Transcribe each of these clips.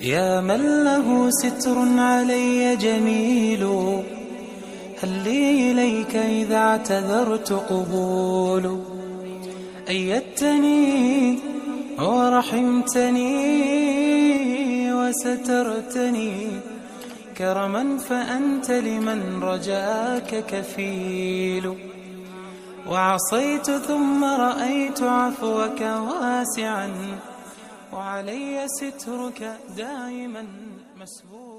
يا من له ستر علي جميل هل لي إليك إذا اعتذرت قبول أيدتني ورحمتني وسترتني كرما فأنت لمن رجاك كفيل وعصيت ثم رأيت عفوك واسعا وعلي سترك دائما مسبولا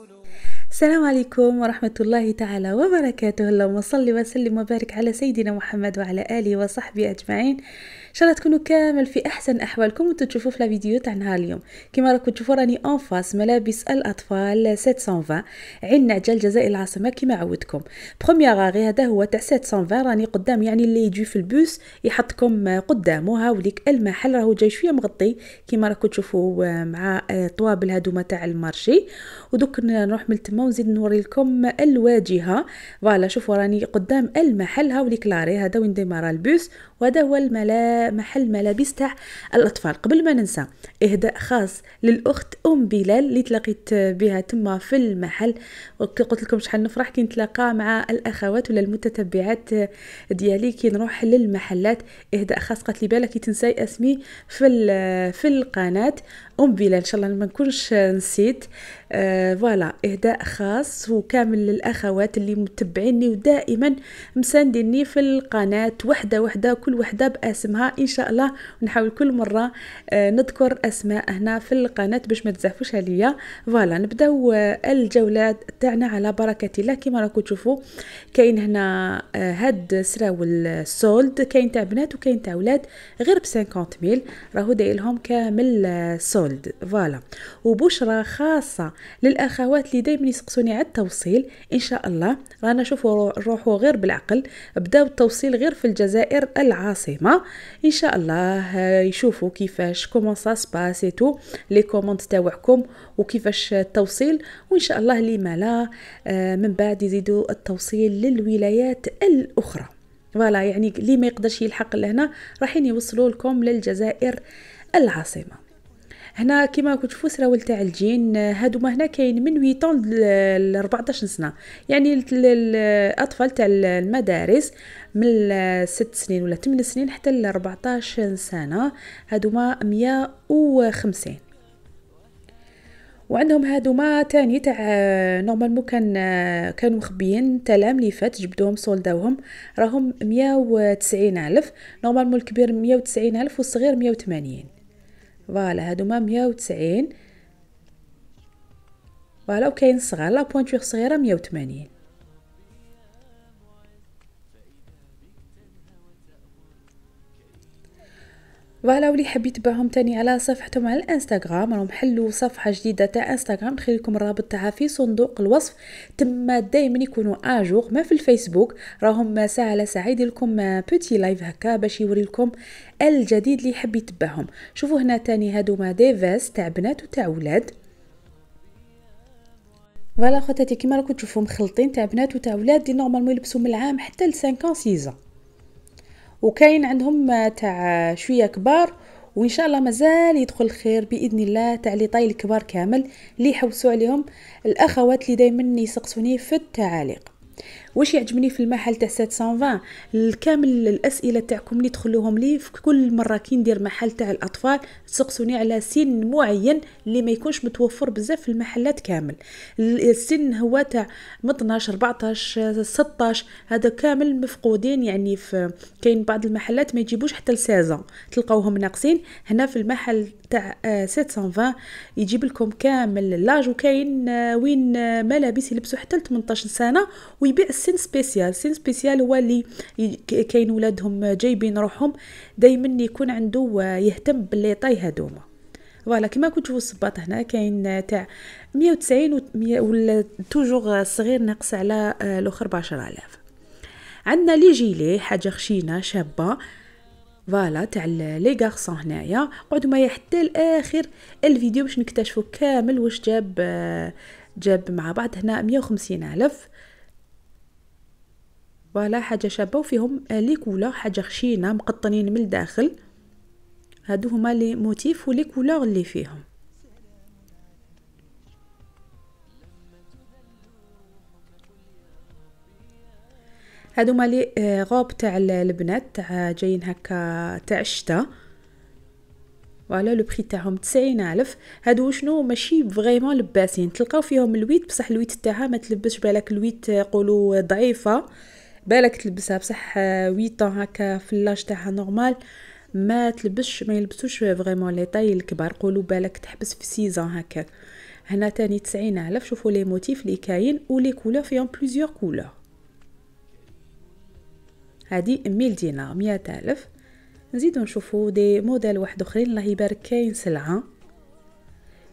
السلام عليكم ورحمة الله تعالى وبركاته اللهم صل وسلم وبارك على سيدنا محمد وعلى آله وصحبه أجمعين إن شاء الله تكونوا كامل في أحسن أحوالكم وانتم تشوفوا في الفيديو تاع نهار اليوم كما راكم تشوفوا راني أون فاس ملابس الأطفال 720 عين نعجة الجزائر العاصمة كما عودكم بخوميا غاغي هذا هو تاع 720 راني قدام يعني اللي يجي في البوس يحطكم قدامه هاوليك المحل راهو جاي شوية مغطي كما راكم تشوفوا آه، مع آه، طوابل هادوما تاع المارشي ودوك نروح من تما ونزيد نزيد نوري لكم الواجهه فوالا شوفوا راني قدام المحل هاوليك لاري هذا وين ديما راه البوس وهذا هو الملا... محل ملابس تاع الاطفال قبل ما ننسى اهداء خاص للاخت ام بلال اللي تلاقيت بها تما في المحل وكي قلت لكم شحال نفرح كي نتلاقى مع الاخوات ولا المتتبعات ديالي كي نروح للمحلات اهداء خاص قالت لي بالك تنساي اسمي في في القناه ام بلال ان شاء الله ما نكونش نسيت آه فوالا اهداء خاص وكامل للاخوات اللي متبعيني ودائما مسانديني في القناه وحده وحده كل كل وحدة باسمها إن شاء الله ونحاول كل مرة آه، نذكر أسماء هنا في القناة باش ما تزعفوش عليا فوالا نبداو آه، الجولات تاعنا على بركة الله كما راكم تشوفوا كاين هنا آه، هاد سراول سولد كاين تاع بنات وكاين تاع ولاد غير ب 50 ميل راهو داير لهم كامل سولد فوالا وبشره خاصة للأخوات اللي دايما يسقسوني على التوصيل إن شاء الله رانا نشوفوا روحوا غير بالعقل بداو التوصيل غير في الجزائر العربية العاصمة إن شاء الله آه، يشوفوا كيفاش كومون سا سباس تو لي كوموند تاوعكم وكيفاش التوصيل وإن شاء الله لما لا آه، من بعد يزيدوا التوصيل للولايات الأخرى فوالا يعني اللي ما يقدرش يلحق لهنا راحين يوصلوا لكم للجزائر العاصمه هنا كما كنت فسراول تاع الجين هادو ما هنا كاين من 8 ل 14 سنه يعني الاطفال تاع المدارس من 6 سنين ولا 8 سنين حتى ل 14 سنه هادوما 150 وعندهم هادوما تاني تاع نورمالمون كان كانوا مخبيين تاع العام اللي فات جبدوهم سولداوهم راهم 190 الف نورمالمون الكبير 190 الف والصغير 180 فوالا هادو هادوما مية تسعين فوالا وكاين صغار لا بوانتور صغيره مية وثمانين فوالا ولي حبيت يتبعهم تاني على صفحتهم على الانستغرام راهم حلوا صفحه جديده تاع انستغرام نخلي لكم الرابط تاعها في صندوق الوصف تما دائما يكونوا اجور ما في الفيسبوك راهم ساعه على ساعه لكم بوتي لايف هكا باش يوري لكم الجديد اللي حبيت يتبعهم شوفوا هنا تاني هادو ما دي تاع بنات وتاع ولاد فوالا خواتاتي كيما راكم تشوفوا مخلطين تاع بنات وتاع ولاد دي نورمالمون يلبسوا من العام حتى ل 5 6 وكاين عندهم آه، تاع شويه كبار وان شاء الله مازال يدخل الخير باذن الله تاع لي طاي الكبار كامل اللي يحوسوا عليهم الاخوات اللي دائما يسقسوني في التعاليق واش يعجبني في المحل تاع 720 الكامل الاسئله تاعكم اللي تخلوهم لي في كل مره كي ندير محل تاع الاطفال تسقسوني على سن معين اللي ما يكونش متوفر بزاف في المحلات كامل السن هو تاع 12 14 16 هذا كامل مفقودين يعني في كاين بعض المحلات ما يجيبوش حتى لسيزون تلقاوهم ناقصين هنا في المحل تاع 720 آه، يجيب لكم كامل لاج وكاين آه، وين آه، ملابس يلبسوا حتى ل 18 سنه ويبيع سين سبيسيال سن سبيسيال هو اللي كاين ولادهم جايبين روحهم دائما يكون عنده آه، يهتم باللي طاي هذوما فوالا كما تشوفوا الصباط هنا كاين آه، تاع 190 ولا توجور آه، صغير ناقص على الاخر ب 10000 عندنا لي جيلي حاجه خشينه شابه فوالا تاع لي غارسون هنايا قعدوا معايا حتى لاخر الفيديو باش نكتشفوا كامل واش جاب جاب مع بعض هنا 150 الف فوالا حاجه شابه وفيهم آه، لي كولور حاجه خشينه مقطنين من الداخل هادو هما لي موتيف ولي كولور اللي فيهم هادو مالي آه، غوب تاع البنات تاع جايين هكا تاع الشتا فوالا لو بري تاعهم تسعين الف هادو شنو ماشي فريمون لباسين تلقاو فيهم الويت بصح الويت تاعها ما تلبسش بالك الويت آه، قولوا ضعيفه بالك تلبسها بصح 8 هكا في اللاج تاعها نورمال ما تلبسش ما يلبسوش فريمون لي طاي الكبار قولوا بالك تحبس في سيزون هكا هنا تاني الف شوفوا لي موتيف لي كاين ولي كولور فيهم بليزيور كولور هادي 1000 دينار الف نزيدو نشوفو دي موديل واحد اخرين الله يبارك كاين سلعه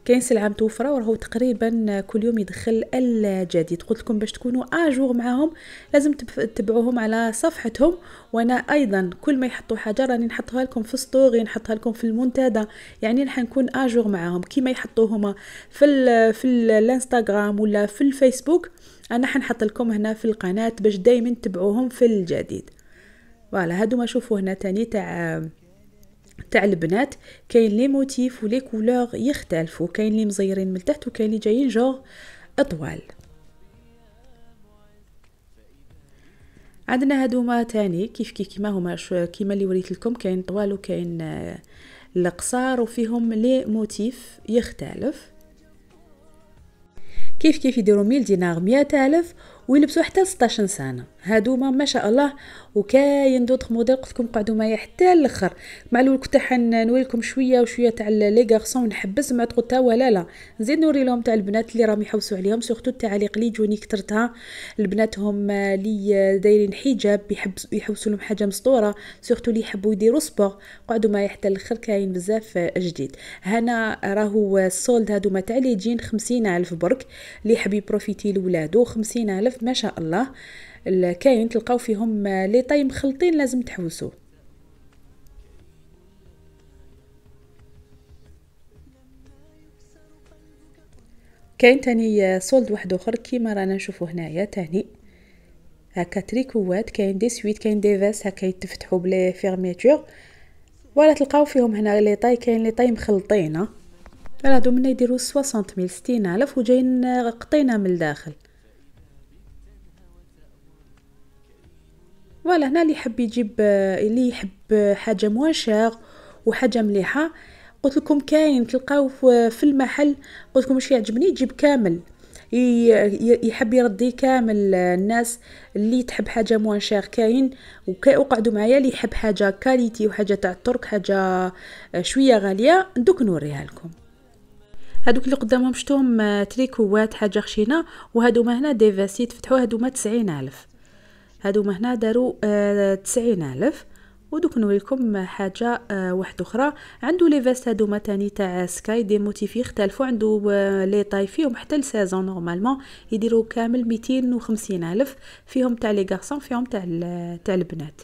كاين سلعه متوفره وراهو تقريبا كل يوم يدخل الجديد قلت لكم باش تكونوا اجور معاهم لازم تتبعوهم على صفحتهم وانا ايضا كل ما يحطوا حاجه راني نحطها لكم في ستوري نحطها لكم في المنتدى يعني راح نكون اجور معاهم كيما يحطوا هما في الـ في الانستغرام ولا في الفيسبوك انا حنحط لكم هنا في القناه باش دائما تتبعوهم في الجديد فوالا هادو ما شوفوا هنا تاني تاع تاع البنات كاين لي موتيف ولي كولور يختلفوا كاين لي مزيرين من تحت وكاين لي جايين جوغ اطوال عندنا هادوما تاني كيف كي كيما هما كيما اللي وريت لكم كاين طوال وكاين آه، القصار وفيهم لي موتيف يختلف كيف كيف يديروا 100 دينار 100000 الف ويلبسوا حتى 16 سنه هادوما ما شاء الله وكاين دوطخ موديل قلت لكم قعدوا معايا حتى الاخر مع الاول كنت حنوري لكم شويه وشويه تاع لي غارسون نحبس مع تقول ولا لا نزيد نوري لهم تاع البنات اللي راهم يحوسوا عليهم سورتو التعاليق اللي جوني كثرتها لبناتهم اللي دايرين حجاب يحوسوا لهم حاجه مسطوره سورتو اللي يحبوا يديروا سبور قعدوا معايا حتى الاخر كاين بزاف جديد هنا راهو السولد هادوما تاع لي جين 50000 برك اللي يحب يبروفيتي لولادو 50000 ما شاء الله الكاين تلقاو فيهم لي طاي مخلطين لازم تحوسوه كاين تاني سولد واحد اخر كيما رانا نشوفو هنايا تاني هكا تريكوات كاين دي سويت كاين دي فاس هكا يتفتحو بلي فيرميتور ولا تلقاو فيهم هنا لي طاي كاين لي طاي مخلطين راه هادو منا يديرو 60 ميل 60 الف وجايين قطينا من الداخل فوالا هنا اللي يحب يجيب آه، اللي يحب آه، حاجه موان وحاجه مليحه قلت لكم كاين تلقاو في آه، المحل قلت لكم واش يعجبني يجيب كامل يحب يردي كامل الناس اللي تحب حاجه موان شير كاين وقعدوا معايا اللي يحب حاجه كاليتي وحاجه تاع الترك حاجه شويه غاليه دوك نوريها لكم هادوك اللي قدامهم شتوهم تريكوات حاجه خشينه وهادو هنا دي فاسيت فتحوا هادو ما 90000 هادو هنا داروا آه، تسعين ألف ودوك نوريكم حاجه آه، واحده اخرى عنده لي فيست هادوما تاني تاع سكاي دي موتيفي يختلفو عنده آه، لي طاي فيهم حتى لسيزون نورمالمون يديرو كامل ميتين وخمسين الف فيهم تاع لي كارسون فيهم تاع تاع البنات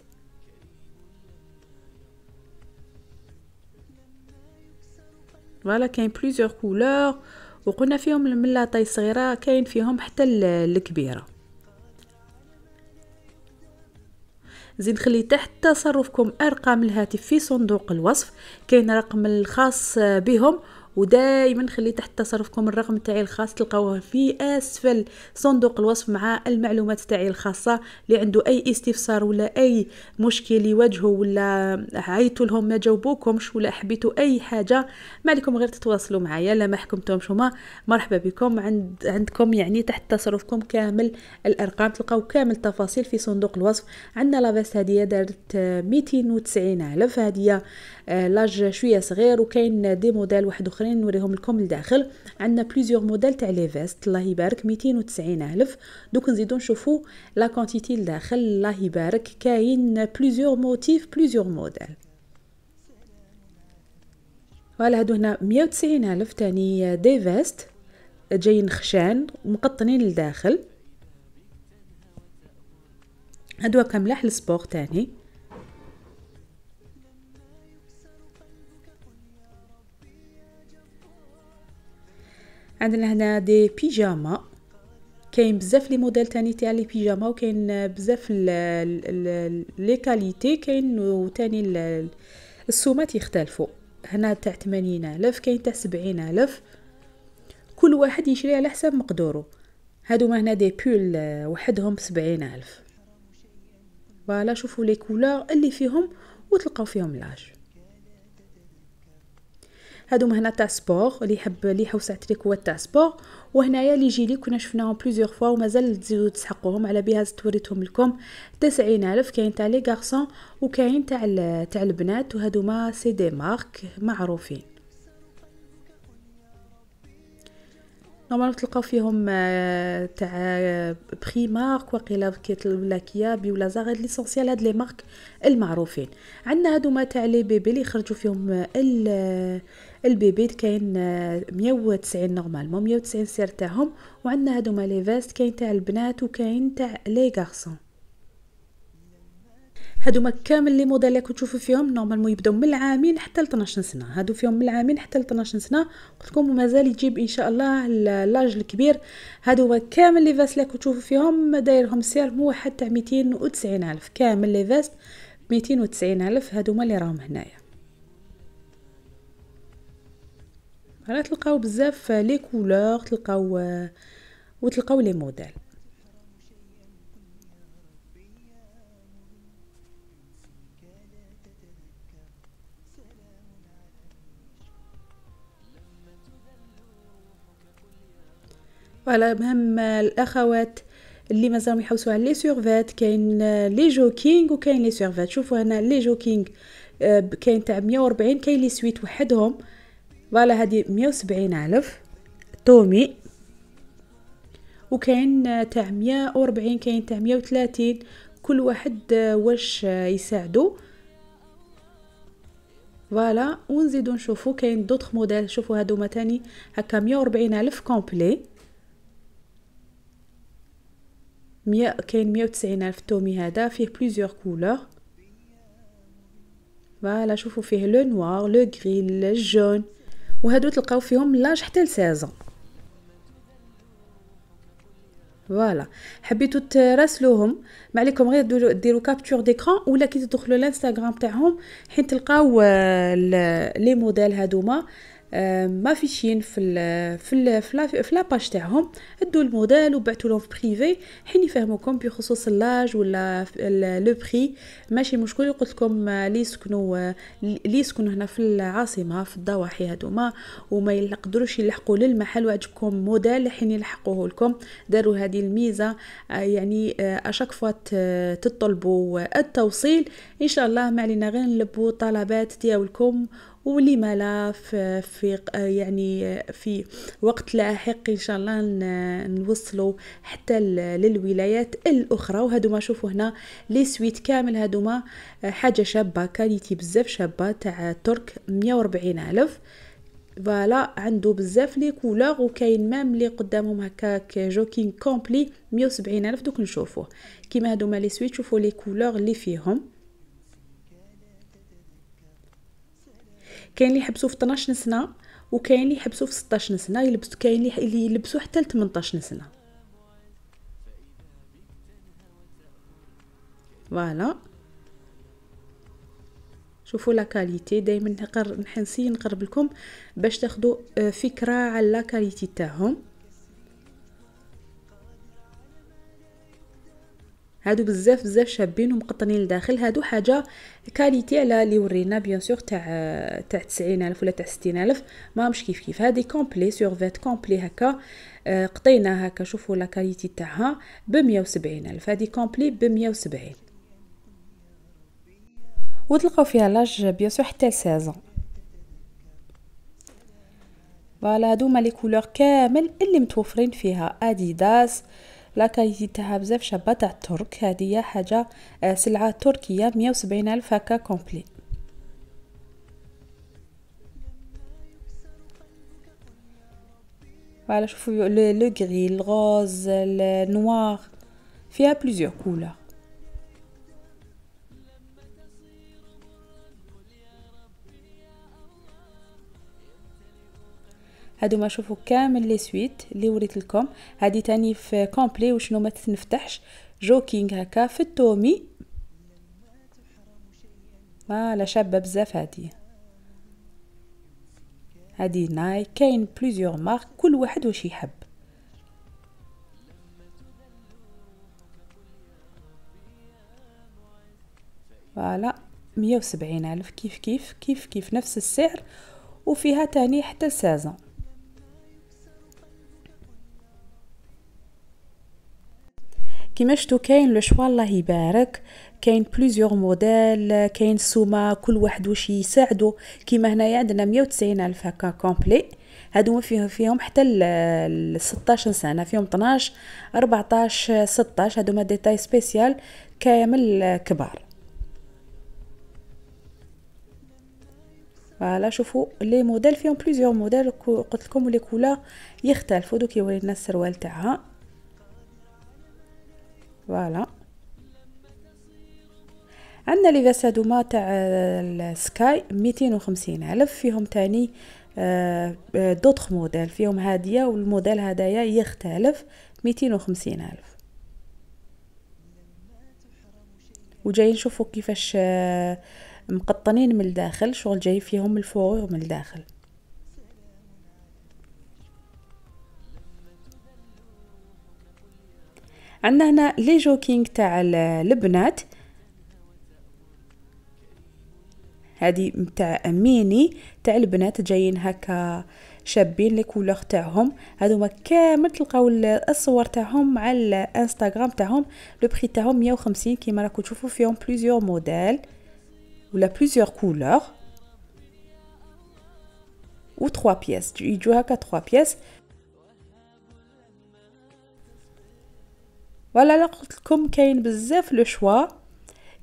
فوالا كاين بليزيوغ كولور وقلنا فيهم من لا طاي صغيره كاين فيهم حتى الكبيره زيد خلي تحت تصرفكم ارقام الهاتف في صندوق الوصف كاين رقم الخاص بهم ودائما خلي تحت تصرفكم الرقم تاعي الخاص تلقاوه في اسفل صندوق الوصف مع المعلومات تاعي الخاصه اللي عنده اي استفسار ولا اي مشكل يواجهه ولا عيطوا لهم ما جاوبوكمش ولا حبيتوا اي حاجه ما عليكم غير تتواصلوا معايا لا ما حكمتهمش هما مرحبا بكم عند عندكم يعني تحت تصرفكم كامل الارقام تلقاو كامل التفاصيل في صندوق الوصف عندنا لافاس هديه دارت 290 الف هديه آه، لاج شويه صغير وكاين دي موديل واحد اخرى اخرين نوريهم لكم لداخل عندنا بليزيور موديل تاع لي فيست الله يبارك 290 الف دوك نزيدو نشوفو لا كونتيتي لداخل الله يبارك كاين بليزيور موتيف بليزيور موديل فوالا هادو هنا 190 الف تاني دي فيست جايين خشان مقطنين لداخل هادو كاملاح السبور تاني عندنا هنا دي بيجاما كاين بزاف لي موديل تاني تاع لي بيجاما وكاين بزاف لي كاليتي كاين وتاني السومات يختلفوا هنا تاع 80000 كاين تاع 70000 كل واحد يشري على حسب مقدوره ما هنا دي بول آه، وحدهم ب ألف فوالا شوفوا لي كولور اللي فيهم وتلقاو فيهم لاج هادو هنا تاع سبور اللي يحب اللي حوسعت لك هو تاع سبور وهنايا اللي يجي لي كنا شفناهم بليزيور فوا ومازال تزيدو تسحقوهم على بها توريتهم لكم الف كاين تاع لي غارسون وكاين تاع تاع البنات وهادوما سي دي مارك معروفين نورمالمون تلقاو فيهم آه، تاع بري مارك وقيلا ولا كيابي ولا زاغد ليسونسيال هاد لي مارك المعروفين عندنا هادو ما تاع لي بيبي اللي خرجوا فيهم البيبيت كاين 190 آه، نورمالمون 190 سير تاعهم وعندنا هادوما لي فيست كاين تاع البنات وكاين تاع لي غارسون هادوما كامل لي موديل اللي كتشوفوا فيهم نورمالمون يبداو من العامين حتى ل 12 سنه هادو فيهم من العامين حتى ل 12 سنه قلت لكم مازال يجيب ان شاء الله لاج الكبير هادو هما كامل لي فاس اللي كتشوفوا فيهم دايرهم سير موحد تاع 290 الف كامل لي فاس 290 الف هادو هما اللي راهم هنايا راه تلقاو بزاف لي كولور تلقاو وتلقاو لي موديل فوالا مهم الاخوات اللي مازالوا يحوسوا على لي سيرفات كاين لي جوكينغ وكاين لي سيرفات شوفوا هنا لي جوكينغ آه، كاين تاع 140 كاين لي سويت وحدهم فوالا هادي مية وسبعين ألف تومي وكاين تاع مية وربعين كاين تاع مية وثلاثين كل واحد آه، واش آه، يساعدو فوالا ونزيدو نشوفو كاين دوطخ موديل شوفو هادو تاني هكا مية وربعين ألف كومبلي مية كاين مية وتسعين ألف تومي هذا فيه بليزيوغ كولوغ فوالا شوفو فيه لو نوار لو غري جون وهادو تلقاو فيهم لاج حتى لسازون فوالا حبيتو تراسلوهم ما عليكم غير ديروا كابتور ديكران ولا كي تدخلوا الانستغرام تاعهم حيت تلقاو آه، لي موديل هادوما فيشين آه، في الـ في الـ في لاباج تاعهم ادوا الموديل وبعتوا لهم في بريفي حين يفهموكم بخصوص اللاج ولا لو بري ماشي مشكل قلت لكم آه، لي يسكنوا آه، لي يسكنوا هنا في العاصمه في الضواحي هذوما وما يقدروش يلحقوا للمحل وعجبكم موديل حين يلحقوه لكم داروا هذه الميزه يعني اشاك فوا تطلبوا التوصيل ان شاء الله ما علينا غير نلبوا الطلبات ديالكم ولما لا في, في يعني في وقت لاحق ان شاء الله نوصلوا حتى للولايات الاخرى وهذوما شوفوا هنا لي سويت كامل هذوما حاجه شابه كاليتي بزاف شابه تاع ترك 140 الف فوالا عنده بزاف لي كولور وكاين مام لي قدامهم هكاك جوكين كومبلي 170 الف دوك نشوفوه كيما هذوما لي سويت شوفوا لي كولور لي فيهم كاين اللي يحبسوه في 12 سنه وكاين اللي يحبسوه في 16 سنه يلبس كاين اللي يلبسوا حتى ل 18 سنه فوالا شوفوا لا كاليتي دائما نحن نحنسي نقرب لكم باش تاخذوا آه، فكره على لا كاليتي تاعهم هادو بزاف بزاف شابين ومقطنين لداخل هادو حاجه كاليتي على اللي ورينا بيان سور تاع تاع 90000 ولا تاع 60000 ما مش كيف كيف هادي كومبلي سور فيت كومبلي هكا آه، قطينا هكا شوفوا لا كاليتي تاعها ب 170000 هادي كومبلي ب 170 وتلقاو فيها لاج بيان سور حتى 16 فوالا هادو هما لي كولور كامل اللي متوفرين فيها اديداس آه لاكايتي تاعها بزاف شابه تاع الترك هذه حاجه آه، سلعه تركيه 170 الف هكا كومبلي فوالا شوفوا لو غري الغوز النوار فيها بليزيور كولور هادو ما شوفوا كامل لي سويت اللي وريت لكم هادي تاني في كومبلي وشنو ما تنفتحش جوكينغ هكا في التومي ما لا شابه بزاف هادي هادي ناي كاين بليزيور مارك كل واحد واش يحب فوالا مية وسبعين ألف كيف كيف كيف كيف نفس السعر وفيها تاني حتى سازون كيما شتو كاين لو شوا الله يبارك كاين بليزيوغ موديل كاين سوما كل واحد واش يساعدو كيما هنايا عندنا 190 الف هكا كومبلي هادو ما فيهم فيهم حتى ل 16 سنه فيهم 12 14 16 هادو ما ديتاي سبيسيال كامل كبار فوالا شوفوا لي موديل فيهم بليزيوغ موديل قلت لكم لي كولا يختلفوا دوك يورينا السروال تاعها فوالا عندنا لي فاسادوما تاع آه، السكاي ميتين خمسين الف فيهم تاني آه، آه، دوطخ موديل فيهم هادية والموديل هدايا يختلف ميتين خمسين الف جايين نشوفوا كيفاش مقطنين من الداخل شغل جاي فيهم الفوغ من الداخل عندنا هنا لي جوكينغ تاع البنات هذه تاع ميني تاع البنات جايين هكا شابين لي كولور تاعهم هادو كامل تلقاو الصور تاعهم مع الانستغرام تاعهم لو بري تاعهم 150 كيما راكو تشوفوا فيهم بليزيور موديل ولا بليزيور كولور و 3 بياس يجوا هكا 3 بياس فوالا لا قلت لكم كاين بزاف لو شوا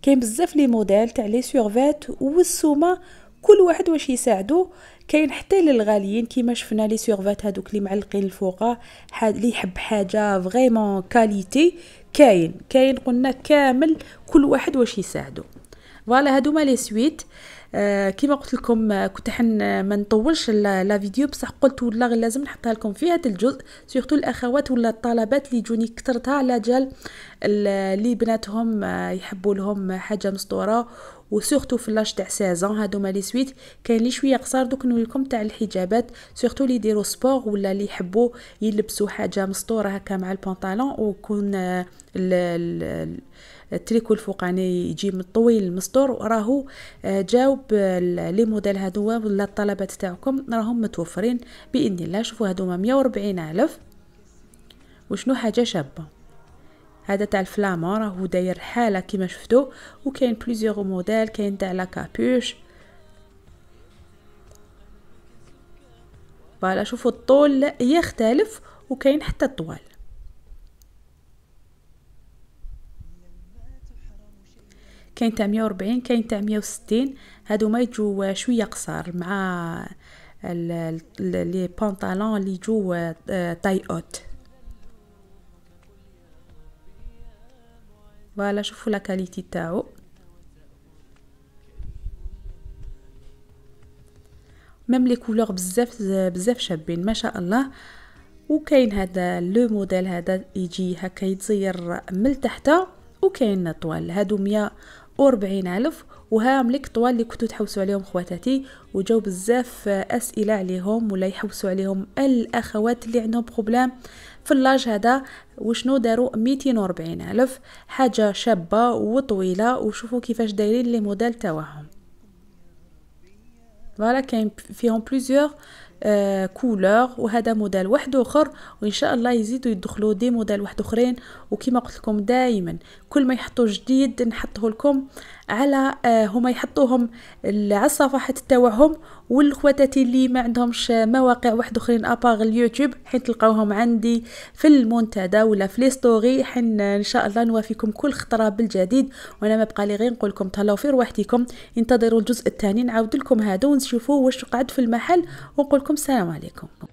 كاين بزاف لي موديل تاع لي سورفيت والسومه كل واحد واش يساعدو كاين حتى للغاليين كيما شفنا لي سورفيت هادوك لي معلقين الفوقا حد لي يحب حاجه فريمون كاليتي كاين كاين قلنا كامل كل واحد واش يساعدو فوالا هادو ما لي سويت آه، كيما قلت لكم آه، كنت حن آه، ما نطولش لا فيديو بصح قلت ولا غير لازم نحطها لكم في هذا الجزء سورتو الاخوات ولا الطلبات اللي جوني كثرتها على جال اللي بناتهم يحبوا لهم حاجه مسطوره وسورتو في لاش تاع 16 هادو لي سويت كاين لي شويه قصار دوك لكم تاع الحجابات سورتو اللي يديروا سبور ولا اللي يحبوا يلبسوا حاجه مسطوره هكا مع البنطالون ويكون التريكو الفوقاني يجي من الطويل المسطور وراهو آه، جاوب آه، لي موديل هادو ولا الطلبات تاعكم راهم متوفرين باذن الله شوفوا هادوما 140 الف وشنو حاجه شابه هذا تاع الفلامون راهو داير حاله كيما شفتو وكاين بليزيوغ موديل كاين تاع لا كابوش فوالا شوفوا الطول يختلف وكاين حتى الطوال كاين تاع 140 كاين تاع 160 هادو ما يجوا شويه قصار مع لي بونطالون اللي يجوا آه، تاي اوت فوالا شوفوا لا كاليتي تاعو ميم لي كولور بزاف بزاف شابين ما شاء الله وكاين هذا لو موديل هذا يجي هكا يتزير من تحته وكاين طوال هادو مية وأربعين ألف وها ملك طوال اللي كنتو تحوسوا عليهم خواتاتي وجاو بزاف أسئلة عليهم ولا يحوسوا عليهم الأخوات اللي عندهم بروبلام في اللاج هذا وشنو داروا 240 ألف حاجة شابة وطويلة وشوفوا كيفاش دايرين لي موديل تاعهم فوالا كاين فيهم بليزيوغ كولور وهذا موديل واحد اخر وان شاء الله يزيدوا يدخلوا دي موديل واحد اخرين وكما قلت لكم دائما كل ما يحطوا جديد نحطه لكم على آه، هما يحطوهم على الصفحات تاعهم والخواتاتي اللي ما عندهمش مواقع واحد اخرين اباغ اليوتيوب حين تلقاوهم عندي في المنتدى ولا في لي ستوري حين ان شاء الله نوافيكم كل خطره بالجديد وانا ما بقى لي غير نقول لكم تهلاو في رواحتكم انتظروا الجزء الثاني نعاود لكم هذا ونشوفوا واش قعد في المحل ونقول لكم السلام عليكم